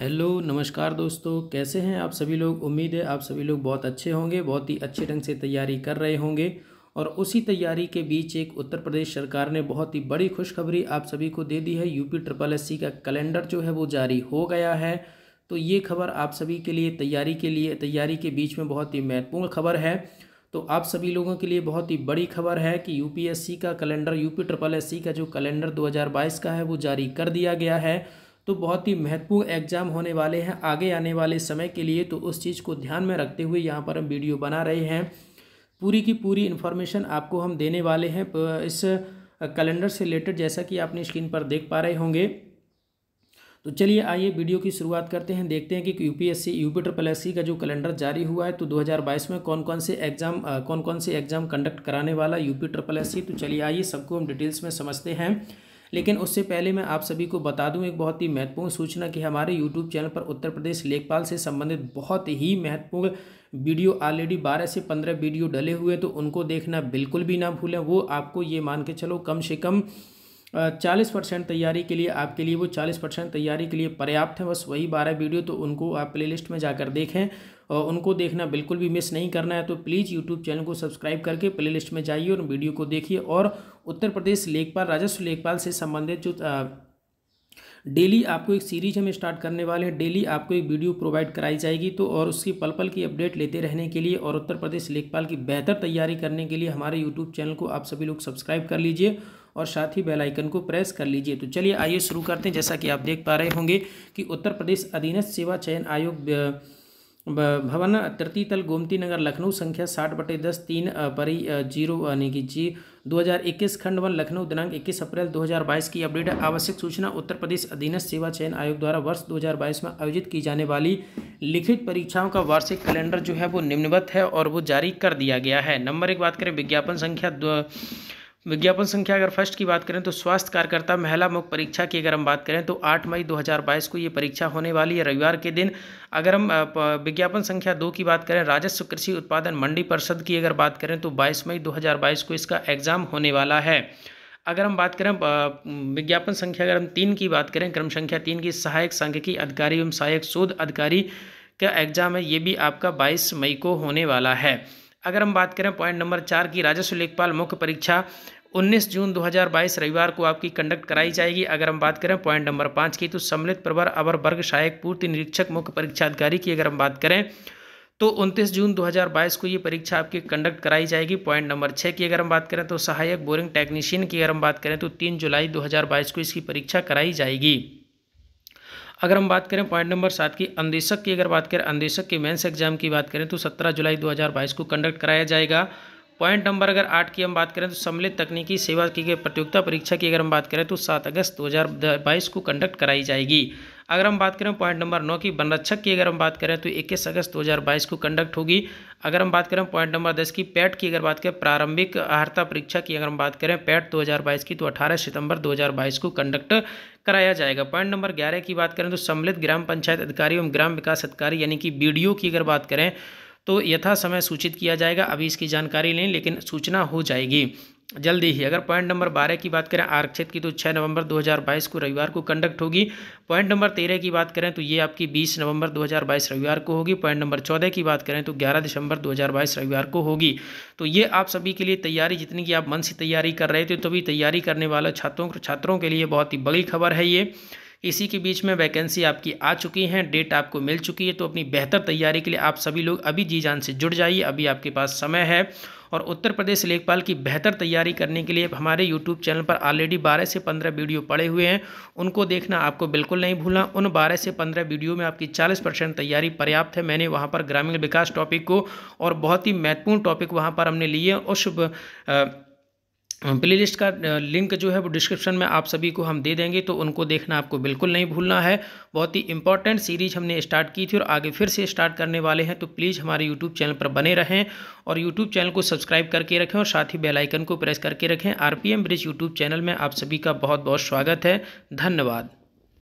hello नमस्कार दोस्तों कैसे हैं आप सभी लोग उम्मीद है आप सभी लोग बहुत अच्छे होंगे बहुत ही अच्छे ढंग से तैयारी कर रहे होंगे और उसी तैयारी के बीच एक उत्तर प्रदेश सरकार ने बहुत ही बड़ी खुशखबरी आप सभी को दे दी है यूपी ट्रिपल एस का कैलेंडर जो है वो जारी हो गया है तो ये खबर आप सभी के लिए तैयारी के लिए तैयारी के बीच में बहुत ही महत्वपूर्ण खबर है तो आप सभी लोगों के लिए बहुत ही बड़ी खबर है कि यूपीएससी का कैलेंडर यूपी ट्रिपल एस का जो कैलेंडर 2022 का है वो जारी कर दिया गया है तो बहुत ही महत्वपूर्ण एग्जाम होने वाले हैं आगे आने वाले समय के लिए तो उस चीज़ को ध्यान में रखते हुए यहाँ पर हम वीडियो बना रहे हैं पूरी की पूरी इन्फॉर्मेशन आपको हम देने वाले हैं इस कैलेंडर से रिलेटेड जैसा कि आपने स्क्रीन पर देख पा रहे होंगे तो चलिए आइए वीडियो की शुरुआत करते हैं देखते हैं कि यूपीएससी यूपी ट्रिपल एस का जो कैलेंडर जारी हुआ है तो 2022 में कौन कौन से एग्ज़ाम कौन कौन से एग्ज़ाम कंडक्ट कराने वाला यूपी ट्रिपल एस तो चलिए आइए सबको हम डिटेल्स में समझते हैं लेकिन उससे पहले मैं आप सभी को बता दूं एक बहुत ही महत्वपूर्ण सूचना कि हमारे यूट्यूब चैनल पर उत्तर प्रदेश लेखपाल से संबंधित बहुत ही महत्वपूर्ण वीडियो ऑलरेडी 12 से 15 वीडियो डले हुए तो उनको देखना बिल्कुल भी ना भूलें वो आपको ये मान के चलो कम से कम चालीस परसेंट तैयारी के लिए आपके लिए वो चालीस परसेंट तैयारी के लिए पर्याप्त है बस वही बारह वीडियो तो उनको आप प्लेलिस्ट में जाकर देखें और उनको देखना बिल्कुल भी मिस नहीं करना है तो प्लीज़ यूट्यूब चैनल को सब्सक्राइब करके प्ले लिस्ट में जाइए और वीडियो को देखिए और उत्तर प्रदेश लेखपाल राजस्व लेखपाल से संबंधित जो डेली आपको एक सीरीज हम स्टार्ट करने वाले हैं डेली आपको एक वीडियो प्रोवाइड कराई जाएगी तो और उसकी पल पल की अपडेट लेते रहने के लिए और उत्तर प्रदेश लेखपाल की बेहतर तैयारी करने के लिए हमारे यूट्यूब चैनल को आप सभी लोग सब्सक्राइब कर लीजिए और साथ ही बेल आइकन को प्रेस कर लीजिए तो चलिए आइए शुरू करते हैं जैसा कि आप देख पा रहे होंगे कि उत्तर प्रदेश अधीनस्थ सेवा चयन आयोग भवन तृतीय तल गोमती नगर लखनऊ संख्या साठ बटे दस तीन परी जीरो यानी कि जी 2021 खंड वन लखनऊ दिनांक 21 अप्रैल 2022 की अपडेट आवश्यक सूचना उत्तर प्रदेश अधीनस्थ सेवा चयन आयोग द्वारा वर्ष 2022 में आयोजित की जाने वाली लिखित परीक्षाओं का वार्षिक कैलेंडर जो है वो निम्नवत है और वो जारी कर दिया गया है नंबर एक बात करें विज्ञापन संख्या दो विज्ञापन संख्या अगर फर्स्ट की बात करें तो स्वास्थ्य कार्यकर्ता महिला मुख्य परीक्षा की अगर हम बात करें तो 8 मई 2022 को ये परीक्षा होने वाली है रविवार के दिन अगर हम विज्ञापन संख्या दो की बात करें राजस्व कृषि उत्पादन मंडी परिषद की अगर बात करें तो 22 मई 2022 को इसका एग्ज़ाम होने वाला है अगर हम बात करें विज्ञापन संख्या अगर हम तीन की बात करें क्रम संख्या तीन की सहायक सांख्यिकी अधिकारी एवं सहायक शोध अधिकारी का एग्ज़ाम है ये भी आपका बाईस मई को होने वाला है अगर हम बात करें पॉइंट नंबर चार की राजस्व लेखपाल मुख्य परीक्षा 19 जून 2022 रविवार को आपकी कंडक्ट कराई जाएगी अगर हम बात करें पॉइंट नंबर पाँच की तो सम्मिलित प्रवर अवर वर्ग सहायक पूर्ति निरीक्षक मुख्य परीक्षाधिकारी की अगर हम बात करें तो 29 जून 2022 को ये परीक्षा आपकी कंडक्ट कराई जाएगी पॉइंट नंबर छः की अगर हम बात करें तो सहायक बोरिंग टेक्नीशियन की अगर हम बात करें तो तीन जुलाई दो को इसकी परीक्षा कराई जाएगी अगर हम बात करें पॉइंट नंबर सात की अंदेशक की अगर बात करें अंदेशक के मेंस एग्जाम की बात करें तो सत्रह जुलाई 2022 को कंडक्ट कराया जाएगा पॉइंट नंबर अगर आठ की हम बात करें तो सम्मिलित तकनीकी सेवा की गई प्रतियोगिता परीक्षा की अगर हम बात करें तो सात अगस्त 2022 को कंडक्ट कराई जाएगी अगर हम बात करें पॉइंट नंबर नौ की वनरक्षक की अगर हम बात करें तो 21 अगस्त 2022 को कंडक्ट होगी अगर हम बात करें पॉइंट नंबर दस की पैट की अगर बात करें प्रारंभिक आहारता परीक्षा की अगर हम बात करें पैट 2022 की तो 18 सितंबर 2022 को कंडक्ट कराया जाएगा पॉइंट नंबर ग्यारह की बात करें तो सम्मिलित ग्राम पंचायत अधिकारी एवं ग्राम विकास अधिकारी यानी कि बी की अगर बात करें तो यथा समय सूचित किया जाएगा अभी इसकी जानकारी लें लेकिन सूचना हो जाएगी जल्दी ही अगर पॉइंट नंबर बारह की बात करें आरक्षित की तो छः नवंबर 2022 को रविवार को कंडक्ट होगी पॉइंट नंबर तेरह की बात करें तो ये आपकी 20 नवंबर 2022 रविवार को होगी पॉइंट नंबर चौदह की बात करें तो 11 दिसंबर 2022 रविवार को होगी तो ये आप सभी के लिए तैयारी जितनी की आप मन से तैयारी कर रहे थे तभी तो तैयारी करने वाले छात्रों छात्रों के लिए बहुत ही बड़ी खबर है ये इसी के बीच में वैकेंसी आपकी आ चुकी है डेट आपको मिल चुकी है तो अपनी बेहतर तैयारी के लिए आप सभी लोग अभी जी जान से जुड़ जाइए अभी आपके पास समय है और उत्तर प्रदेश लेखपाल की बेहतर तैयारी करने के लिए हमारे यूट्यूब चैनल पर ऑलरेडी 12 से 15 वीडियो पड़े हुए हैं उनको देखना आपको बिल्कुल नहीं भूलना उन 12 से 15 वीडियो में आपकी 40 परसेंट तैयारी पर्याप्त है मैंने वहाँ पर ग्रामीण विकास टॉपिक को और बहुत ही महत्वपूर्ण टॉपिक वहाँ पर हमने लिए उस प्ले लिस्ट का लिंक जो है वो डिस्क्रिप्शन में आप सभी को हम दे देंगे तो उनको देखना आपको बिल्कुल नहीं भूलना है बहुत ही इंपॉर्टेंट सीरीज हमने स्टार्ट की थी और आगे फिर से स्टार्ट करने वाले हैं तो प्लीज़ हमारे यूट्यूब चैनल पर बने रहें और यूट्यूब चैनल को सब्सक्राइब करके रखें और साथ ही बेलाइकन को प्रेस करके रखें R P bridge YouTube channel में आप सभी का बहुत बहुत स्वागत है धन्यवाद